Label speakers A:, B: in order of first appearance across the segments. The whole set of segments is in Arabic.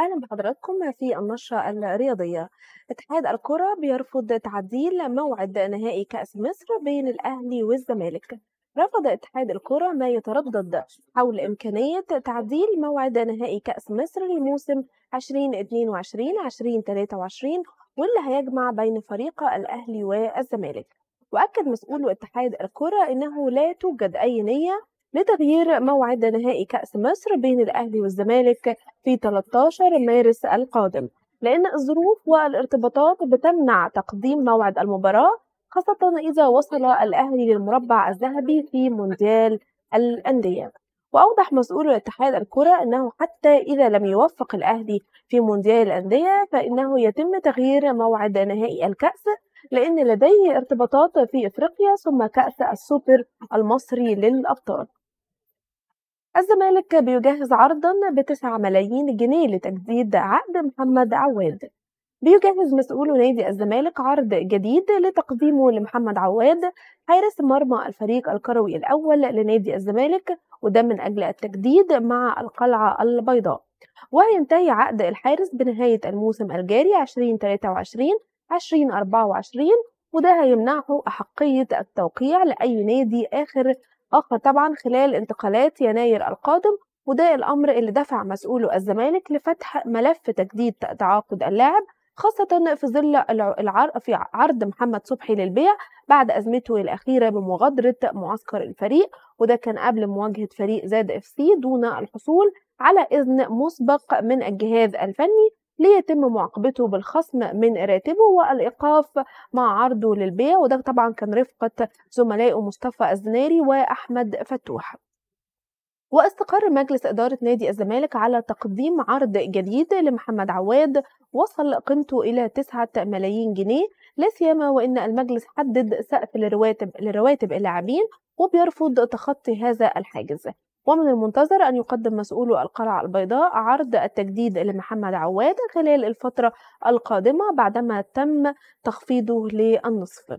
A: أهلا بحضراتكم في النشرة الرياضية اتحاد الكرة بيرفض تعديل موعد نهائي كأس مصر بين الأهلي والزمالك رفض اتحاد الكرة ما يتردد حول إمكانية تعديل موعد نهائي كأس مصر لموسم 2022-2023 واللي هيجمع بين فريق الأهلي والزمالك وأكد مسؤول اتحاد الكرة أنه لا توجد أي نية لتغيير موعد نهائي كأس مصر بين الأهلي والزمالك في 13 مارس القادم لأن الظروف والارتباطات بتمنع تقديم موعد المباراة خاصة إذا وصل الأهلي للمربع الذهبي في مونديال الأندية وأوضح مسؤول اتحاد الكرة أنه حتى إذا لم يوفق الأهلي في مونديال الأندية فإنه يتم تغيير موعد نهائي الكأس لأن لديه ارتباطات في إفريقيا ثم كأس السوبر المصري للأبطال الزمالك بيجهز عرضا بتسعة ملايين جنيه لتجديد عقد محمد عواد بيجهز مسؤول نادي الزمالك عرض جديد لتقديمه لمحمد عواد حارس مرمى الفريق الكروي الأول لنادي الزمالك وده من أجل التجديد مع القلعة البيضاء وينتهي عقد الحارس بنهاية الموسم الجاري 2023 2024 وده هيمنحه أحقية التوقيع لأي نادي آخر آخر آه، طبعا خلال انتقالات يناير القادم وده الأمر اللي دفع مسؤوله الزمالك لفتح ملف تجديد تعاقد اللاعب خاصة في ظل العرض في عرض محمد صبحي للبيع بعد أزمته الأخيرة بمغادرة معسكر الفريق وده كان قبل مواجهة فريق زاد اف سي دون الحصول على إذن مسبق من الجهاز الفني ليتم معاقبته بالخصم من راتبه والإيقاف مع عرضه للبيع وده طبعا كان رفقة زملائه مصطفى الزناري وأحمد فتوح واستقر مجلس إدارة نادي الزمالك على تقديم عرض جديد لمحمد عواد وصل قيمته إلى 9 ملايين جنيه لا سيما وإن المجلس حدد سقف لرواتب لرواتب اللاعبين وبيرفض تخطي هذا الحاجز ومن المنتظر أن يقدم مسؤولو القلعة البيضاء عرض التجديد لمحمد عواد خلال الفترة القادمة بعدما تم تخفيضه للنصف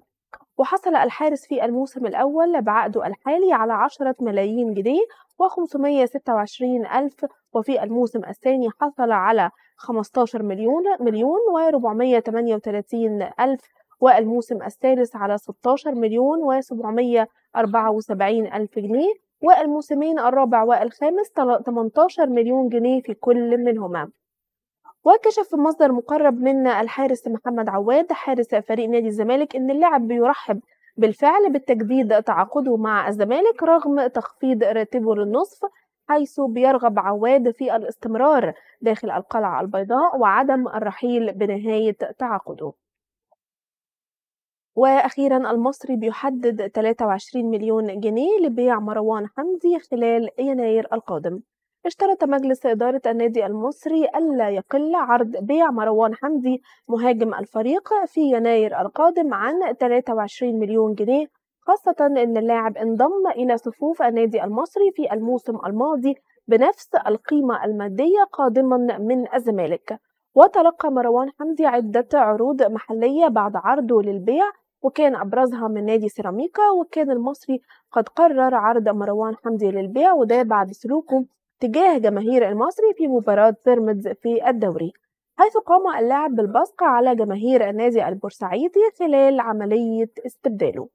A: وحصل الحارس في الموسم الأول بعقده الحالي على 10 ملايين جنيه و526 ألف وفي الموسم الثاني حصل على 15 مليون مليون و438 ألف والموسم الثالث على 16 مليون و774 ألف جنيه والموسمين الرابع والخامس 18 مليون جنيه في كل منهما وكشف مصدر مقرب من الحارس محمد عواد حارس فريق نادي الزمالك ان اللاعب بيرحب بالفعل بالتجديد تعاقده مع الزمالك رغم تخفيض راتبه للنصف حيث بيرغب عواد في الاستمرار داخل القلعة البيضاء وعدم الرحيل بنهاية تعاقده وأخيرا المصري بيحدد 23 مليون جنيه لبيع مروان حمدي خلال يناير القادم اشترط مجلس إدارة النادي المصري ألا يقل عرض بيع مروان حمدي مهاجم الفريق في يناير القادم عن 23 مليون جنيه خاصة أن اللاعب انضم إلى صفوف النادي المصري في الموسم الماضي بنفس القيمة المادية قادما من الزمالك وتلقى مروان حمدي عدة عروض محلية بعد عرضه للبيع وكان أبرزها من نادي سيراميكا وكان المصري قد قرر عرض مروان حمدي للبيع وده بعد سلوكه تجاه جماهير المصري في مباراة بيراميدز في الدوري حيث قام اللاعب بالبصق على جماهير النادي البورسعيدي خلال عملية استبداله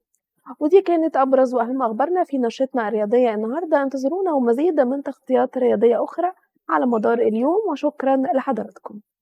A: ودي كانت أبرز وأهم أخبارنا في نشرتنا الرياضية النهاردة انتظرونا ومزيد من تغطيات رياضية أخرى على مدار اليوم وشكرا لحضراتكم